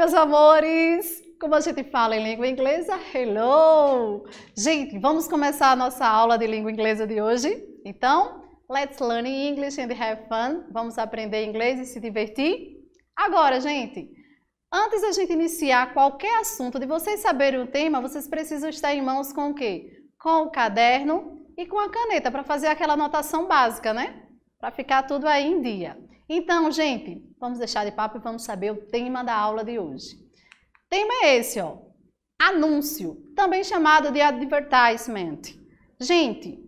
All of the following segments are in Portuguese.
meus amores! Como a gente fala em língua inglesa, hello! Gente, vamos começar a nossa aula de língua inglesa de hoje? Então, let's learn English and have fun. Vamos aprender inglês e se divertir? Agora, gente, antes da gente iniciar qualquer assunto, de vocês saberem o tema, vocês precisam estar em mãos com o quê? Com o caderno e com a caneta para fazer aquela anotação básica, né? Para ficar tudo aí em dia. Então, gente, vamos deixar de papo e vamos saber o tema da aula de hoje. tema é esse, ó. Anúncio, também chamado de advertisement. Gente,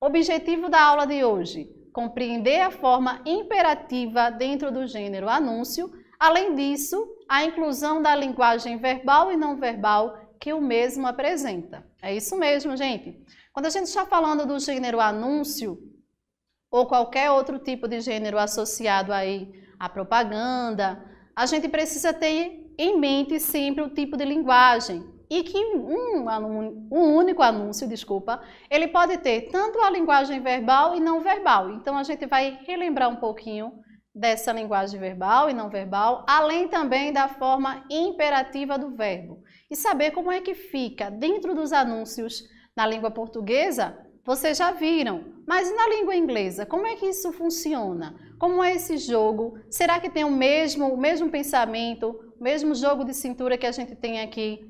objetivo da aula de hoje: compreender a forma imperativa dentro do gênero anúncio, além disso, a inclusão da linguagem verbal e não verbal que o mesmo apresenta. É isso mesmo, gente. Quando a gente está falando do gênero anúncio ou qualquer outro tipo de gênero associado aí a propaganda, a gente precisa ter em mente sempre o tipo de linguagem e que um, um único anúncio, desculpa, ele pode ter tanto a linguagem verbal e não verbal. Então a gente vai relembrar um pouquinho dessa linguagem verbal e não verbal, além também da forma imperativa do verbo. E saber como é que fica dentro dos anúncios na língua portuguesa vocês já viram. Mas na língua inglesa, como é que isso funciona? Como é esse jogo? Será que tem o mesmo, o mesmo pensamento, o mesmo jogo de cintura que a gente tem aqui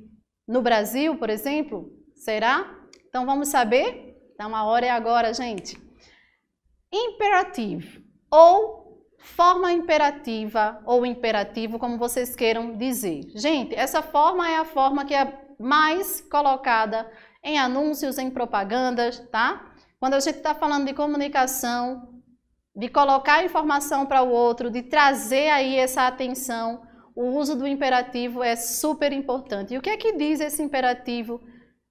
no Brasil, por exemplo? Será? Então vamos saber? Então a hora é agora, gente. Imperativo ou forma imperativa ou imperativo, como vocês queiram dizer. Gente, essa forma é a forma que é mais colocada em anúncios, em propagandas, tá? Quando a gente está falando de comunicação, de colocar informação para o outro, de trazer aí essa atenção, o uso do imperativo é super importante. E o que é que diz esse imperativo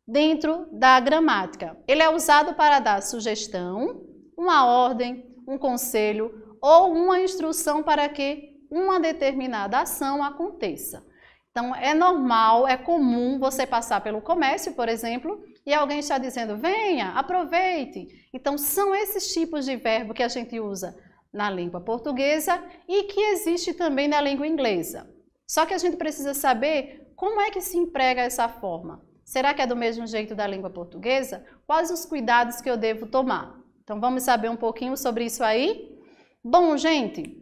dentro da gramática? Ele é usado para dar sugestão, uma ordem, um conselho ou uma instrução para que uma determinada ação aconteça. Então, é normal, é comum você passar pelo comércio, por exemplo, e alguém está dizendo, venha, aproveite. Então, são esses tipos de verbo que a gente usa na língua portuguesa e que existe também na língua inglesa. Só que a gente precisa saber como é que se emprega essa forma. Será que é do mesmo jeito da língua portuguesa? Quais os cuidados que eu devo tomar? Então, vamos saber um pouquinho sobre isso aí? Bom, gente,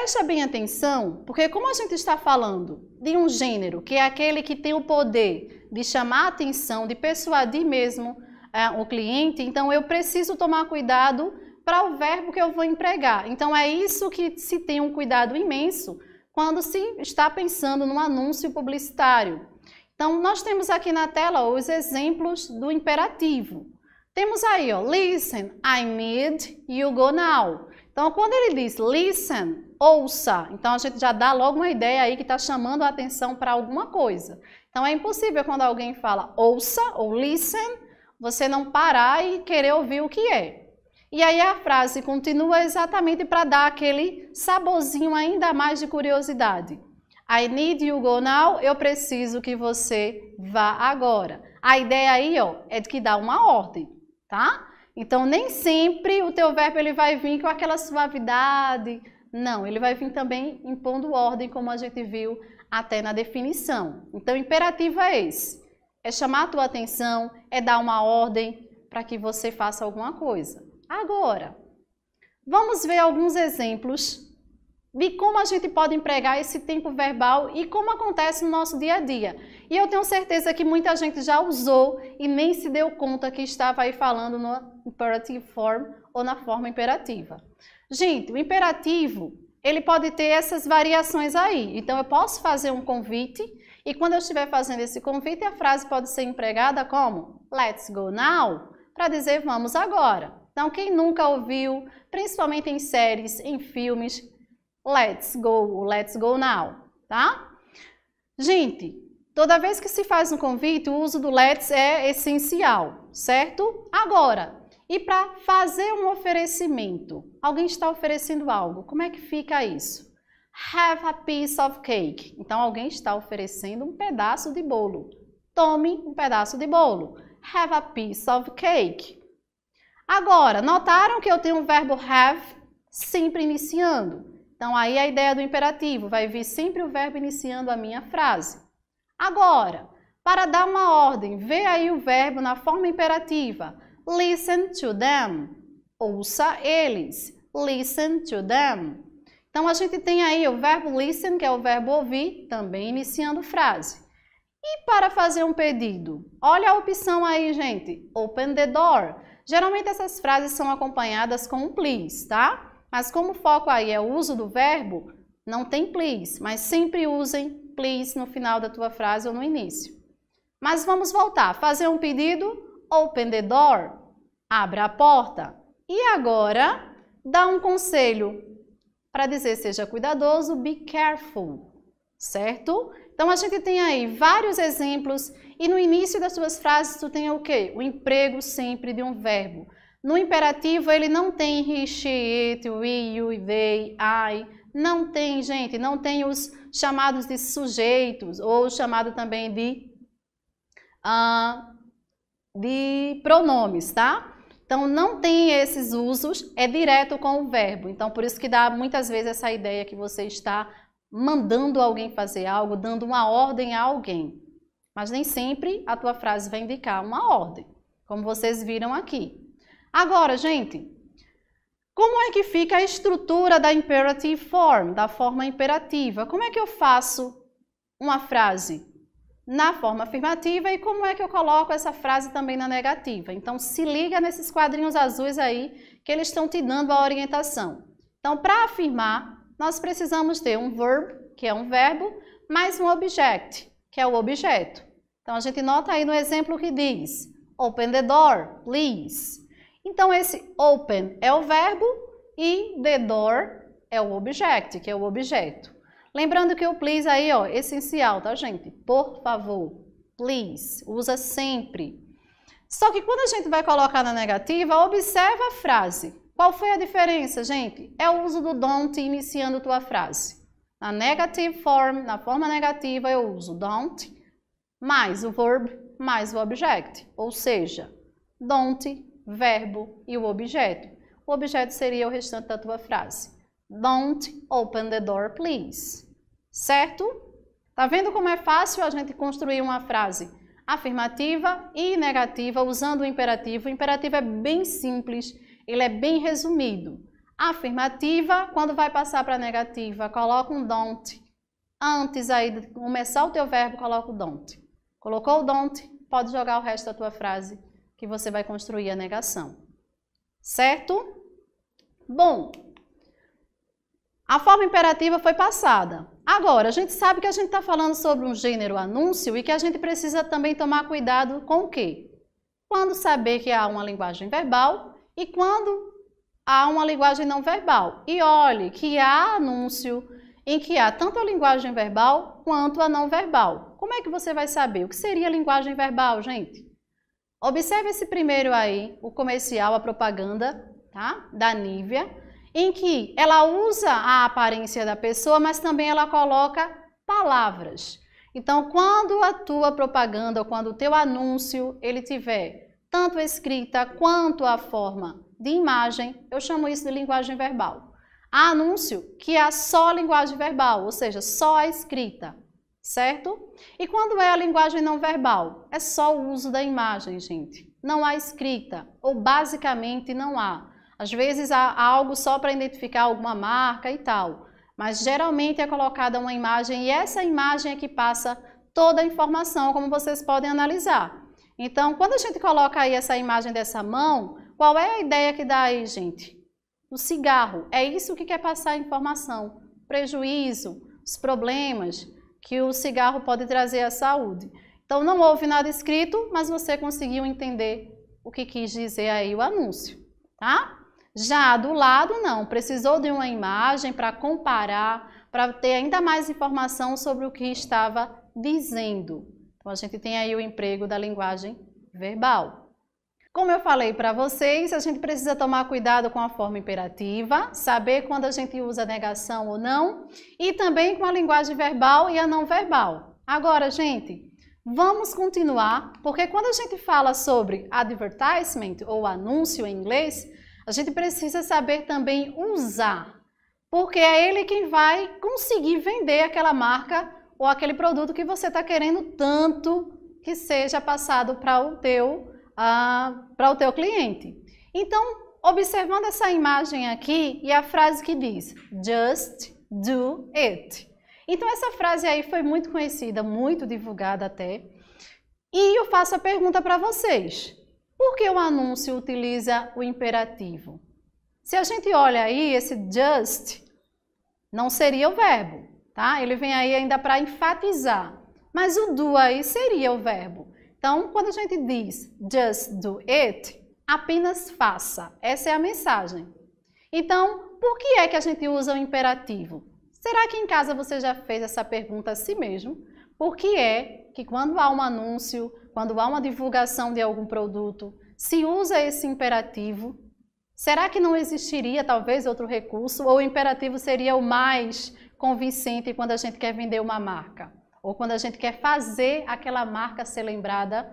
Presta bem atenção, porque como a gente está falando de um gênero que é aquele que tem o poder de chamar a atenção, de persuadir mesmo é, o cliente, então eu preciso tomar cuidado para o verbo que eu vou empregar. Então é isso que se tem um cuidado imenso quando se está pensando num anúncio publicitário. Então nós temos aqui na tela os exemplos do imperativo. Temos aí, ó, listen, I need, you go now. Então, quando ele diz listen, ouça. Então a gente já dá logo uma ideia aí que está chamando a atenção para alguma coisa. Então é impossível quando alguém fala ouça ou listen, você não parar e querer ouvir o que é. E aí a frase continua exatamente para dar aquele saborzinho ainda mais de curiosidade. I need you go now, eu preciso que você vá agora. A ideia aí, ó, é de que dá uma ordem, tá? Então nem sempre o teu verbo ele vai vir com aquela suavidade, não, ele vai vir também impondo ordem, como a gente viu até na definição. Então, imperativo é esse: é chamar a tua atenção, é dar uma ordem para que você faça alguma coisa. Agora, vamos ver alguns exemplos de como a gente pode empregar esse tempo verbal e como acontece no nosso dia a dia. E eu tenho certeza que muita gente já usou e nem se deu conta que estava aí falando no imperative form ou na forma imperativa. Gente, o imperativo, ele pode ter essas variações aí. Então, eu posso fazer um convite e quando eu estiver fazendo esse convite, a frase pode ser empregada como let's go now, para dizer vamos agora. Então, quem nunca ouviu, principalmente em séries, em filmes, let's go, let's go now, tá? Gente, toda vez que se faz um convite, o uso do let's é essencial, certo? Agora, e para fazer um oferecimento, alguém está oferecendo algo, como é que fica isso? Have a piece of cake. Então, alguém está oferecendo um pedaço de bolo. Tome um pedaço de bolo. Have a piece of cake. Agora, notaram que eu tenho o verbo have sempre iniciando. Então, aí a ideia do imperativo vai vir sempre o verbo iniciando a minha frase. Agora, para dar uma ordem, vê aí o verbo na forma imperativa Listen to them. Ouça eles. Listen to them. Então a gente tem aí o verbo listen, que é o verbo ouvir, também iniciando frase. E para fazer um pedido? Olha a opção aí, gente. Open the door. Geralmente essas frases são acompanhadas com um please, tá? Mas como o foco aí é o uso do verbo, não tem please, mas sempre usem please no final da tua frase ou no início. Mas vamos voltar. Fazer um pedido? Open the door. Abra a porta. E agora, dá um conselho. Para dizer seja cuidadoso, be careful, certo? Então a gente tem aí vários exemplos e no início das suas frases tu tem o quê? O emprego sempre de um verbo. No imperativo ele não tem he, she, it, we, you, they, I. Não tem, gente, não tem os chamados de sujeitos ou chamado também de uh, de pronomes, tá? Então, não tem esses usos, é direto com o verbo. Então, por isso que dá muitas vezes essa ideia que você está mandando alguém fazer algo, dando uma ordem a alguém. Mas nem sempre a tua frase vai indicar uma ordem, como vocês viram aqui. Agora, gente, como é que fica a estrutura da imperative form, da forma imperativa? Como é que eu faço uma frase na forma afirmativa e como é que eu coloco essa frase também na negativa. Então, se liga nesses quadrinhos azuis aí que eles estão te dando a orientação. Então, para afirmar, nós precisamos ter um verb, que é um verbo, mais um object, que é o objeto. Então, a gente nota aí no exemplo que diz, open the door, please. Então, esse open é o verbo e the door é o object, que é o objeto. Lembrando que o please aí, ó, essencial, tá, gente? Por favor, please, usa sempre. Só que quando a gente vai colocar na negativa, observa a frase. Qual foi a diferença, gente? É o uso do don't iniciando tua frase. Na negative form, na forma negativa, eu uso don't mais o verbo mais o object, ou seja, don't, verbo e o objeto. O objeto seria o restante da tua frase. Don't open the door, please. Certo? Tá vendo como é fácil a gente construir uma frase afirmativa e negativa usando o imperativo? O imperativo é bem simples, ele é bem resumido. Afirmativa, quando vai passar para negativa, coloca um don't. Antes aí de começar o teu verbo, coloca o don't. Colocou o don't, pode jogar o resto da tua frase que você vai construir a negação. Certo? Bom, a forma imperativa foi passada. Agora, a gente sabe que a gente está falando sobre um gênero anúncio e que a gente precisa também tomar cuidado com o quê? Quando saber que há uma linguagem verbal e quando há uma linguagem não verbal. E olhe que há anúncio em que há tanto a linguagem verbal quanto a não verbal. Como é que você vai saber o que seria linguagem verbal, gente? Observe esse primeiro aí, o comercial, a propaganda, tá? Da Nívia em que ela usa a aparência da pessoa, mas também ela coloca palavras. Então, quando a tua propaganda ou quando o teu anúncio ele tiver tanto a escrita quanto a forma de imagem, eu chamo isso de linguagem verbal. Há anúncio que é só linguagem verbal, ou seja, só a escrita, certo? E quando é a linguagem não verbal? É só o uso da imagem, gente. Não há escrita, ou basicamente não há. Às vezes há algo só para identificar alguma marca e tal, mas geralmente é colocada uma imagem e essa imagem é que passa toda a informação, como vocês podem analisar. Então, quando a gente coloca aí essa imagem dessa mão, qual é a ideia que dá aí, gente? O cigarro, é isso que quer passar a informação, prejuízo, os problemas que o cigarro pode trazer à saúde. Então, não houve nada escrito, mas você conseguiu entender o que quis dizer aí o anúncio, tá? Já do lado, não, precisou de uma imagem para comparar, para ter ainda mais informação sobre o que estava dizendo. Então, a gente tem aí o emprego da linguagem verbal. Como eu falei para vocês, a gente precisa tomar cuidado com a forma imperativa, saber quando a gente usa negação ou não, e também com a linguagem verbal e a não verbal. Agora, gente, Vamos continuar, porque quando a gente fala sobre advertisement ou anúncio em inglês, a gente precisa saber também usar, porque é ele quem vai conseguir vender aquela marca ou aquele produto que você está querendo tanto que seja passado para o teu para o teu cliente. Então, observando essa imagem aqui e a frase que diz Just do it. Então, essa frase aí foi muito conhecida, muito divulgada até. E eu faço a pergunta para vocês: por que o anúncio utiliza o imperativo? Se a gente olha aí, esse just não seria o verbo, tá? Ele vem aí ainda para enfatizar. Mas o do aí seria o verbo. Então, quando a gente diz just do it, apenas faça. Essa é a mensagem. Então, por que é que a gente usa o imperativo? Será que em casa você já fez essa pergunta a si mesmo? Por que é que quando há um anúncio quando há uma divulgação de algum produto, se usa esse imperativo, será que não existiria talvez outro recurso? Ou o imperativo seria o mais convincente quando a gente quer vender uma marca? Ou quando a gente quer fazer aquela marca ser lembrada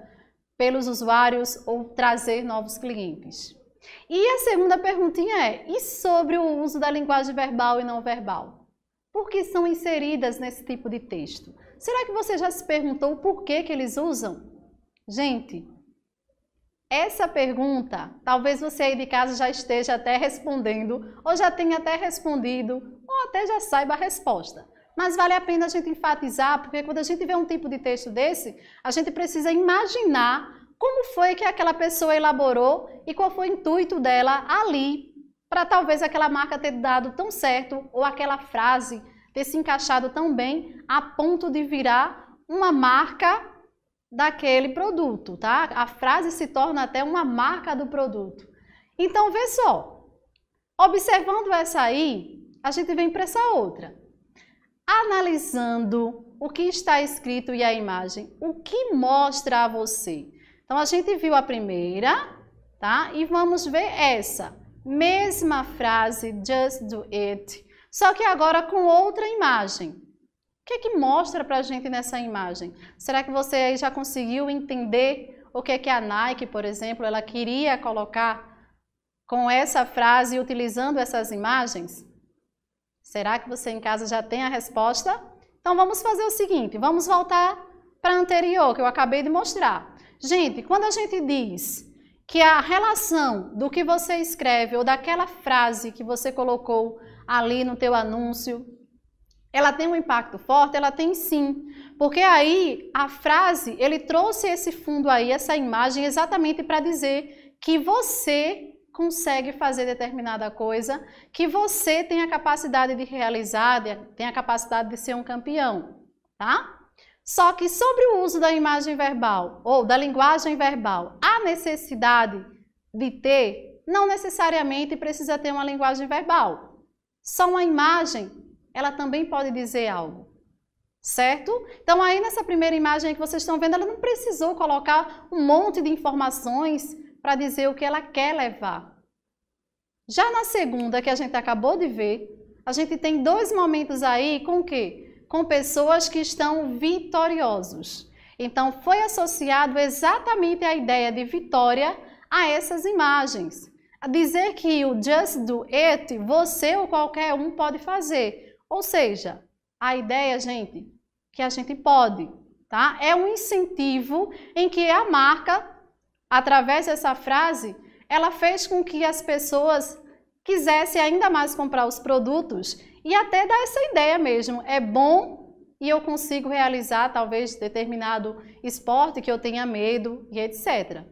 pelos usuários ou trazer novos clientes? E a segunda perguntinha é: e sobre o uso da linguagem verbal e não verbal? Por que são inseridas nesse tipo de texto? Será que você já se perguntou por que, que eles usam? Gente, essa pergunta, talvez você aí de casa já esteja até respondendo, ou já tenha até respondido, ou até já saiba a resposta. Mas vale a pena a gente enfatizar, porque quando a gente vê um tipo de texto desse, a gente precisa imaginar como foi que aquela pessoa elaborou e qual foi o intuito dela ali, para talvez aquela marca ter dado tão certo ou aquela frase ter se encaixado tão bem a ponto de virar uma marca daquele produto, tá? A frase se torna até uma marca do produto. Então, vê só. Observando essa aí, a gente vem para essa outra. Analisando o que está escrito e a imagem, o que mostra a você? Então, a gente viu a primeira, tá? E vamos ver essa. Mesma frase, just do it. Só que agora com outra imagem que é que mostra para a gente nessa imagem? Será que você aí já conseguiu entender o que é que a Nike, por exemplo, ela queria colocar com essa frase utilizando essas imagens? Será que você em casa já tem a resposta? Então vamos fazer o seguinte, vamos voltar para a anterior que eu acabei de mostrar. Gente, quando a gente diz que a relação do que você escreve ou daquela frase que você colocou ali no teu anúncio, ela tem um impacto forte? Ela tem sim. Porque aí a frase, ele trouxe esse fundo aí, essa imagem, exatamente para dizer que você consegue fazer determinada coisa, que você tem a capacidade de realizar, tem a capacidade de ser um campeão, tá? Só que sobre o uso da imagem verbal ou da linguagem verbal, a necessidade de ter não necessariamente precisa ter uma linguagem verbal. Só uma imagem ela também pode dizer algo. Certo? Então, aí nessa primeira imagem que vocês estão vendo, ela não precisou colocar um monte de informações para dizer o que ela quer levar. Já na segunda, que a gente acabou de ver, a gente tem dois momentos aí com o quê? Com pessoas que estão vitoriosos. Então, foi associado exatamente a ideia de vitória a essas imagens. A dizer que o just do it, você ou qualquer um pode fazer. Ou seja, a ideia, gente, que a gente pode, tá? É um incentivo em que a marca, através dessa frase, ela fez com que as pessoas quisessem ainda mais comprar os produtos e até dar essa ideia mesmo. É bom e eu consigo realizar talvez determinado esporte que eu tenha medo e etc.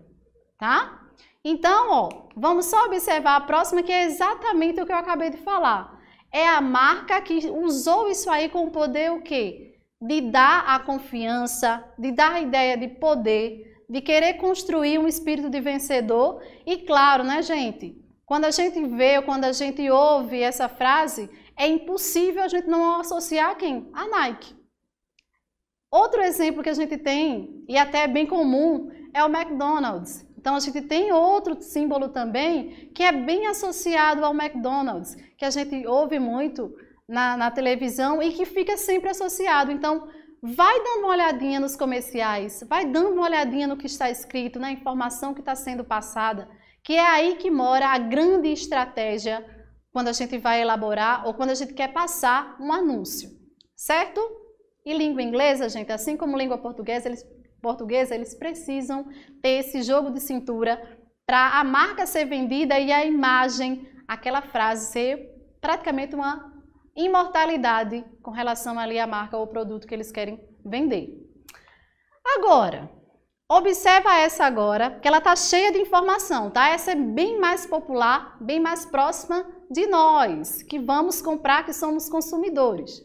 Tá? Então, ó, vamos só observar a próxima que é exatamente o que eu acabei de falar é a marca que usou isso aí com poder o quê? De dar a confiança, de dar a ideia de poder, de querer construir um espírito de vencedor. E claro, né, gente? Quando a gente vê ou quando a gente ouve essa frase, é impossível a gente não associar a quem? A Nike. Outro exemplo que a gente tem, e até é bem comum, é o McDonald's. Então a gente tem outro símbolo também que é bem associado ao McDonald's, que a gente ouve muito na, na televisão e que fica sempre associado. Então, vai dando uma olhadinha nos comerciais, vai dando uma olhadinha no que está escrito, na informação que está sendo passada, que é aí que mora a grande estratégia quando a gente vai elaborar ou quando a gente quer passar um anúncio, certo? E língua inglesa, gente, assim como língua portuguesa, eles, portuguesa, eles precisam ter esse jogo de cintura para a marca ser vendida e a imagem aquela frase ser praticamente uma imortalidade com relação ali à marca ou produto que eles querem vender. Agora, observa essa agora, que ela tá cheia de informação, tá? Essa é bem mais popular, bem mais próxima de nós, que vamos comprar, que somos consumidores.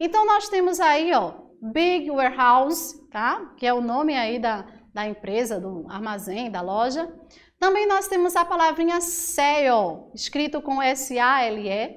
Então nós temos aí, ó, Big Warehouse, tá? Que é o nome aí da, da empresa, do armazém, da loja. Também nós temos a palavrinha sale, escrito com S-A-L-E,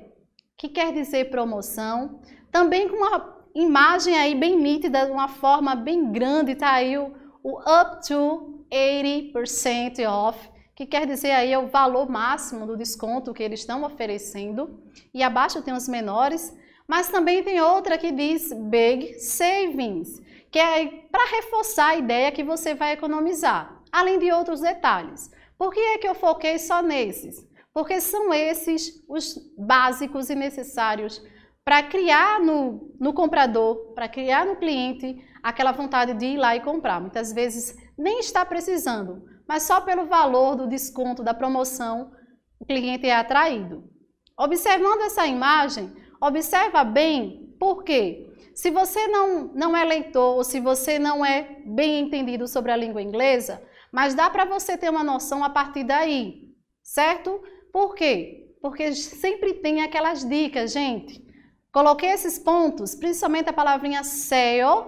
que quer dizer promoção. Também com uma imagem aí bem nítida, uma forma bem grande, tá aí o, o up to 80% off, que quer dizer aí o valor máximo do desconto que eles estão oferecendo. E abaixo tem os menores, mas também tem outra que diz Big Savings, que é para reforçar a ideia que você vai economizar, além de outros detalhes. Por que é que eu foquei só nesses? Porque são esses os básicos e necessários para criar no, no comprador, para criar no cliente aquela vontade de ir lá e comprar. Muitas vezes nem está precisando, mas só pelo valor do desconto, da promoção, o cliente é atraído. Observando essa imagem, observa bem por quê? Se você não, não é leitor, ou se você não é bem entendido sobre a língua inglesa, mas dá para você ter uma noção a partir daí, certo? Por quê? Porque sempre tem aquelas dicas, gente. Coloquei esses pontos, principalmente a palavrinha sale,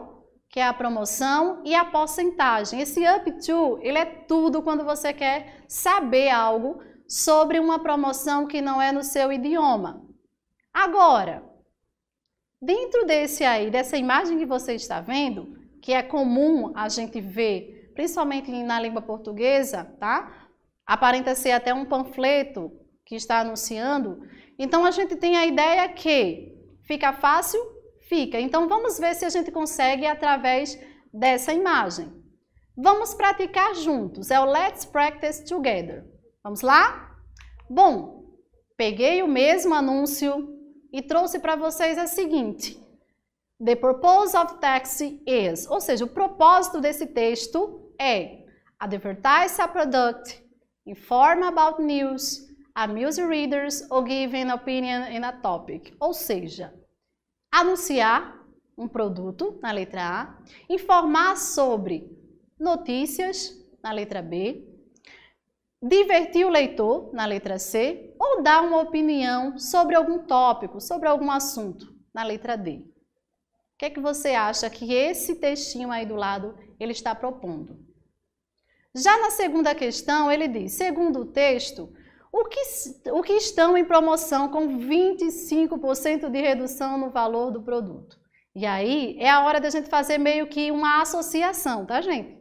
que é a promoção, e a porcentagem. Esse up to, ele é tudo quando você quer saber algo sobre uma promoção que não é no seu idioma. Agora, Dentro desse aí, dessa imagem que você está vendo, que é comum a gente ver, principalmente na língua portuguesa, tá? Aparenta ser até um panfleto que está anunciando. Então a gente tem a ideia que fica fácil, fica. Então vamos ver se a gente consegue através dessa imagem. Vamos praticar juntos. É o let's practice together. Vamos lá? Bom, peguei o mesmo anúncio e trouxe para vocês a seguinte: The purpose of text is, ou seja, o propósito desse texto é advertise a product, inform about news, amuse readers or give an opinion in a topic. Ou seja, anunciar um produto na letra A, informar sobre notícias na letra B, divertir o leitor, na letra C, ou dar uma opinião sobre algum tópico, sobre algum assunto, na letra D. O que é que você acha que esse textinho aí do lado ele está propondo? Já na segunda questão, ele diz: segundo o texto, o que, o que estão em promoção com 25% de redução no valor do produto? E aí é a hora da gente fazer meio que uma associação, tá, gente?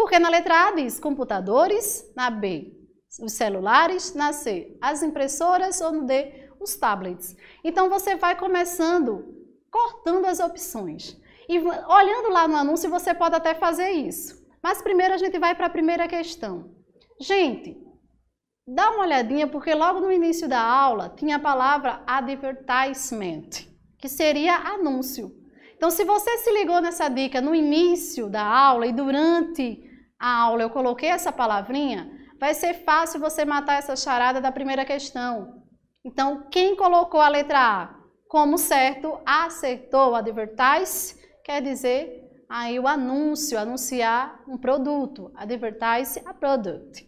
Porque na letra A diz computadores, na B os celulares, na C as impressoras ou no D os tablets. Então você vai começando cortando as opções. E olhando lá no anúncio você pode até fazer isso. Mas primeiro a gente vai para a primeira questão. Gente, dá uma olhadinha porque logo no início da aula tinha a palavra advertisement, que seria anúncio. Então, se você se ligou nessa dica no início da aula e durante a aula, eu coloquei essa palavrinha, vai ser fácil você matar essa charada da primeira questão. Então, quem colocou a letra A como certo, acertou. Advertise quer dizer aí o anúncio, anunciar um produto. Advertise a product.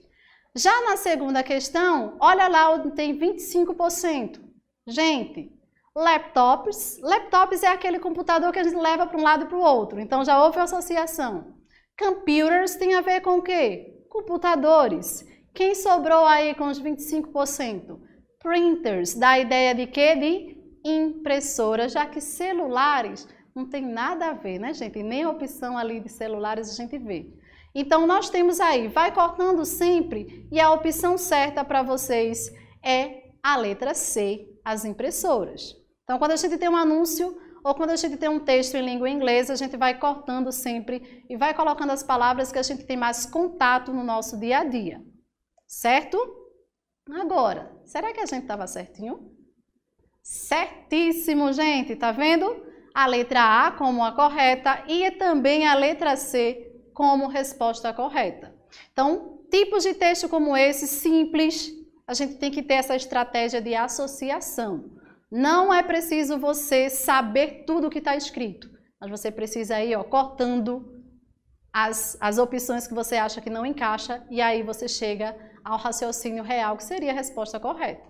Já na segunda questão, olha lá onde tem 25%. Gente, laptops. Laptops é aquele computador que a gente leva para um lado e para o outro. Então já houve associação. Computers tem a ver com o quê? Computadores. Quem sobrou aí com os 25%? Printers, da ideia de quê? De impressora, já que celulares não tem nada a ver, né, gente? Nem a opção ali de celulares a gente vê. Então, nós temos aí, vai cortando sempre, e a opção certa para vocês é a letra C, as impressoras. Então, quando a gente tem um anúncio, ou quando a gente tem um texto em língua inglesa, a gente vai cortando sempre e vai colocando as palavras que a gente tem mais contato no nosso dia a dia, certo? Agora, será que a gente estava certinho? Certíssimo, gente, tá vendo? A letra A como a correta e também a letra C como resposta correta. Então, tipos de texto como esse, simples, a gente tem que ter essa estratégia de associação. Não é preciso você saber tudo o que está escrito, mas você precisa ir ó, cortando as, as opções que você acha que não encaixa e aí você chega ao raciocínio real, que seria a resposta correta.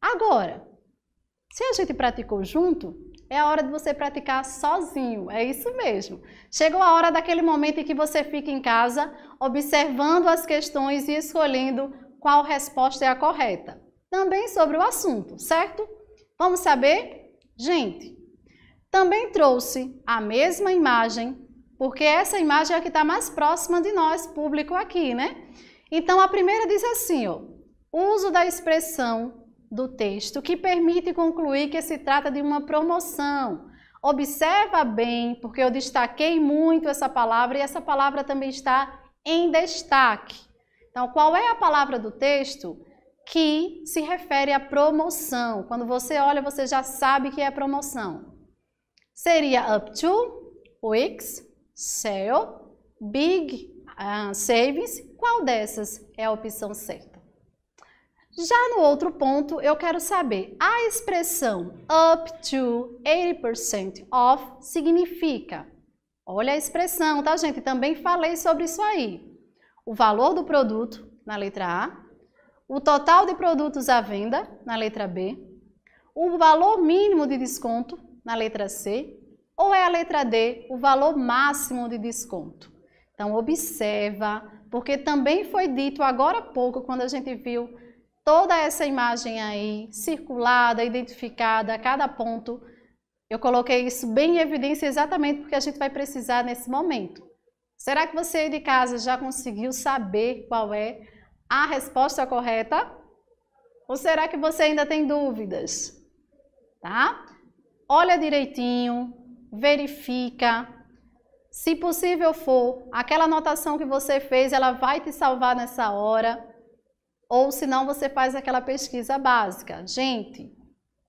Agora, se a gente praticou junto, é a hora de você praticar sozinho, é isso mesmo. Chegou a hora daquele momento em que você fica em casa observando as questões e escolhendo qual resposta é a correta. Também sobre o assunto, certo? Vamos saber? Gente, também trouxe a mesma imagem, porque essa imagem é a que está mais próxima de nós, público aqui, né? Então, a primeira diz assim, ó, uso da expressão do texto que permite concluir que se trata de uma promoção. Observa bem, porque eu destaquei muito essa palavra e essa palavra também está em destaque. Então, qual é a palavra do texto? que se refere à promoção. Quando você olha, você já sabe que é promoção. Seria up to, weeks, sale, big uh, savings. Qual dessas é a opção certa? Já no outro ponto, eu quero saber, a expressão up to 80% off significa, olha a expressão, tá gente? Também falei sobre isso aí. O valor do produto, na letra A, o total de produtos à venda, na letra B, o valor mínimo de desconto, na letra C, ou é a letra D, o valor máximo de desconto. Então, observa, porque também foi dito agora há pouco, quando a gente viu toda essa imagem aí, circulada, identificada, cada ponto, eu coloquei isso bem em evidência exatamente porque a gente vai precisar nesse momento. Será que você aí de casa já conseguiu saber qual é a resposta correta? Ou será que você ainda tem dúvidas? Tá? Olha direitinho, verifica. Se possível for, aquela anotação que você fez, ela vai te salvar nessa hora. Ou se não, você faz aquela pesquisa básica. Gente,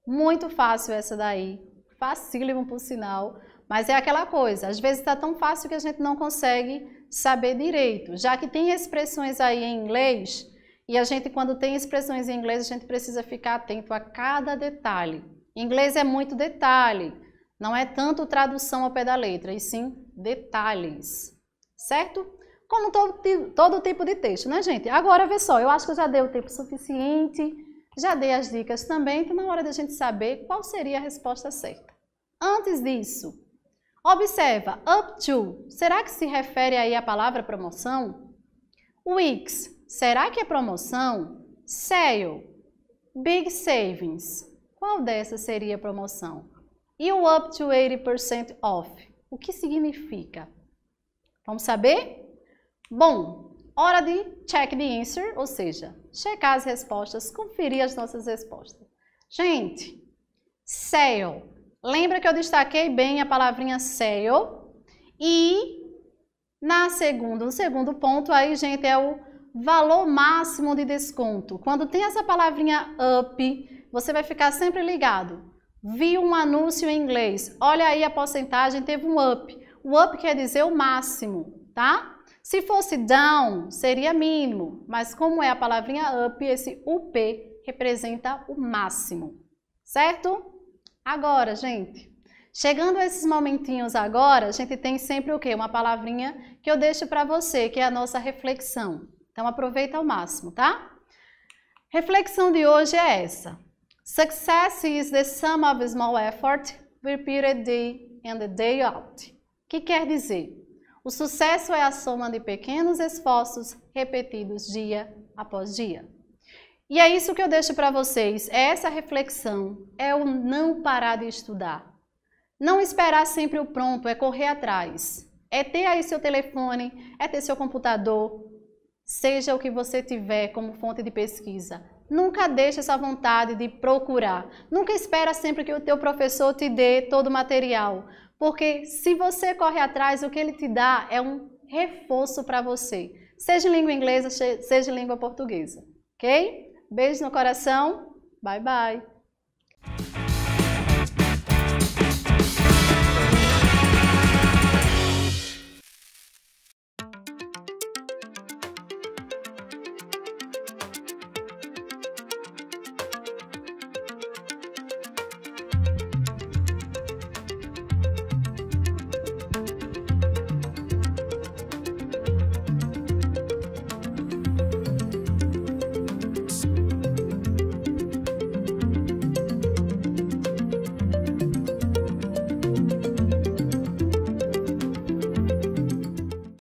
muito fácil essa daí. Facílimo, por sinal. Mas é aquela coisa, às vezes está tão fácil que a gente não consegue saber direito, já que tem expressões aí em inglês, e a gente quando tem expressões em inglês, a gente precisa ficar atento a cada detalhe. Em inglês é muito detalhe, não é tanto tradução ao pé da letra, e sim detalhes, certo? Como todo, todo tipo de texto, né gente? Agora, vê só, eu acho que eu já dei o tempo suficiente, já dei as dicas também, então na é hora da gente saber qual seria a resposta certa. Antes disso, Observa, up to, será que se refere aí à palavra promoção? Weeks, será que é promoção? Sale, big savings, qual dessas seria promoção? E o up to 80% off, o que significa? Vamos saber? Bom, hora de check the answer, ou seja, checar as respostas, conferir as nossas respostas. Gente, sale Lembra que eu destaquei bem a palavrinha sale? E na segunda, no segundo ponto aí, gente, é o valor máximo de desconto. Quando tem essa palavrinha up, você vai ficar sempre ligado. Vi um anúncio em inglês, olha aí a porcentagem, teve um up. O up quer dizer o máximo, tá? Se fosse down, seria mínimo, mas como é a palavrinha up, esse up representa o máximo, certo? Agora, gente, chegando a esses momentinhos agora, a gente tem sempre o quê? Uma palavrinha que eu deixo para você, que é a nossa reflexão. Então aproveita ao máximo, tá? Reflexão de hoje é essa. Success is the sum of small effort repeated day in the day out. Que quer dizer? O sucesso é a soma de pequenos esforços repetidos dia após dia. E é isso que eu deixo para vocês, é essa reflexão, é o não parar de estudar. Não esperar sempre o pronto, é correr atrás. É ter aí seu telefone, é ter seu computador, seja o que você tiver como fonte de pesquisa. Nunca deixe essa vontade de procurar. Nunca espera sempre que o teu professor te dê todo o material, porque se você corre atrás, o que ele te dá é um reforço para você, seja em língua inglesa, seja em língua portuguesa, ok? Beijo no coração. Bye, bye.